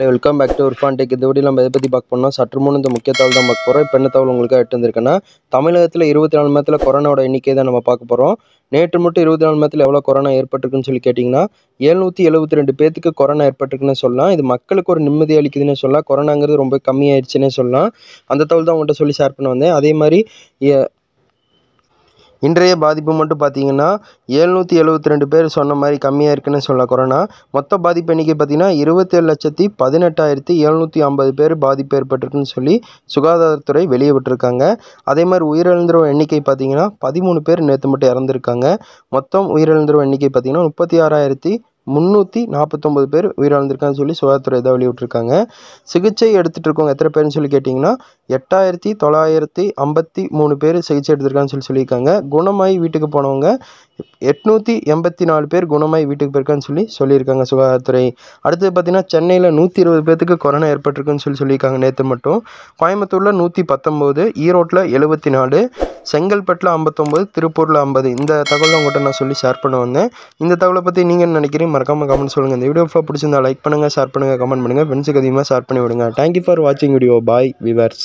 hello welcome back to Urfan tech இந்த video நம்ம எதை பற்றி பார்க்க போனால் சற்று முன் இந்த முக்கிய தகவல் தான் பார்க்க போகிறோம் இப்போ என்ன தகவல் உங்களுக்கு எட்டு வந்திருக்குன்னா தமிழகத்தில் இருபத்தி நாலு மாதத்தில் கொரோனாவோட எண்ணிக்கை தான் நம்ம பார்க்க போகிறோம் நேற்று மட்டும் இருபத்தி நாலு மாதத்தில் எவ்வளோ கொரோனா ஏற்பட்டிருக்குன்னு சொல்லி கேட்டிங்கன்னா எழுநூற்றி எழுபத்தி ரெண்டு பேத்துக்கு கொரோனா ஏற்பட்டிருக்குன்னு சொல்லலாம் இது மக்களுக்கு ஒரு நிம்மதி அளிக்குதுன்னு சொல்லலாம் கொரோனாங்கிறது ரொம்ப கம்மியாயிடுச்சுன்னே சொல்லலாம் அந்த தகவல் தான் உங்கள்கிட்ட சொல்லி ஷேர் பண்ண வந்தேன் அதே மாதிரி இன்றைய பாதிப்பு மட்டும் பார்த்தீங்கன்னா எழுநூற்றி எழுபத்தி ரெண்டு பேர் சொன்ன மாதிரி கம்மியாக இருக்குன்னு சொல்ல கொரோனா மொத்த பாதிப்பு எண்ணிக்கை பார்த்திங்கன்னா இருபத்தேழு லட்சத்தி பதினெட்டாயிரத்தி எழுநூற்றி ஐம்பது பேர் பாதிப்பு ஏற்பட்டிருக்குன்னு சொல்லி சுகாதாரத்துறை வெளியிட்டிருக்காங்க அதே மாதிரி உயிரிழந்தோர் எண்ணிக்கை பார்த்தீங்கன்னா பதிமூணு பேர் நேற்று மட்டும் இறந்துருக்காங்க மொத்தம் உயிரிழந்தோர் எண்ணிக்கை பார்த்தீங்கன்னா முப்பத்தி ஆறாயிரத்தி முந்நூற்றி நாற்பத்தொம்பது பேர் உயிரிழந்திருக்காங்கன்னு சொல்லி சுகாதாரத்துறை இதாக வெளியிட்டிருக்காங்க சிகிச்சை எடுத்துகிட்டு இருக்கவங்க எத்தனை பேர்னு சொல்லி கேட்டிங்கன்னா எட்டாயிரத்தி தொள்ளாயிரத்தி ஐம்பத்தி மூணு பேர் சிகிச்சை எடுத்திருக்காங்கன்னு சொல்லி சொல்லியிருக்காங்க குணமாய் வீட்டுக்கு போனவங்க எட்நூற்றி எண்பத்தி நாலு பேர் குணமாய் வீட்டுக்கு போயிருக்கான்னு சொல்லி சொல்லியிருக்காங்க சுகாதாரத்துறை அடுத்தது பார்த்திங்கன்னா சென்னையில் நூற்றி இருபது பேர்த்துக்கு கொரோனா ஏற்பட்டிருக்குன்னு சொல்லி சொல்லியிருக்காங்க நேற்று மட்டும் கோயம்புத்தூரில் நூற்றி பத்தொம்போது ஈரோட்டில் எழுபத்தி நாலு செங்கல்பட்டில் ஐம்பத்தொம்போது திருப்பூரில் ஐம்பது இந்த தகவல் உங்கள்கிட்ட நான் சொல்லி ஷேர் பண்ண வந்தேன் இந்த தகவலை பற்றி நீங்கள் என்ன நினைக்கிறீங்க மறக்காமல் கமெண்ட் சொல்லுங்கள் இந்த வீடியோ ஃபுல்லாக பிடிச்சிருந்தா லைக் பண்ணுங்கள் ஷேர் பண்ணுங்கள் கமெண்ட் பண்ணுங்கள் ஃப்ரெண்ட்ஸுக்கு அதிகமாக ஷேர் பண்ணி விடுங்க தேங்க்யூ ஃபார் வாட்சிங் வீடியோ பாய் விவர்ஸ்